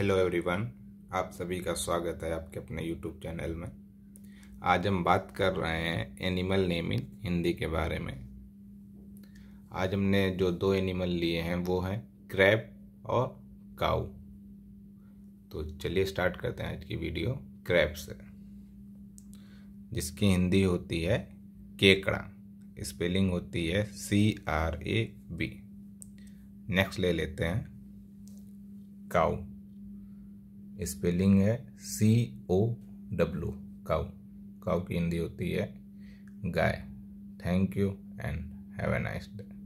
hello everyone आप सभी का स्वागत है आपके अपने यूट्यूब चैनल में आज हम बात कर रहे हैं एनिमल नेमिंग हिंदी के बारे में आज हमने जो दो एनिमल लिए हैं वो हैं क्रैब और काऊ तो चलिए स्टार्ट करते हैं आज की वीडियो क्रैब से जिसकी हिंदी होती है केकड़ा स्पेलिंग होती है C R A B next ले लेते हैं काऊ स्पेलिंग है सी ओ डब्लू काउ काऊ की हिंदी होती है guys thank you and have a nice day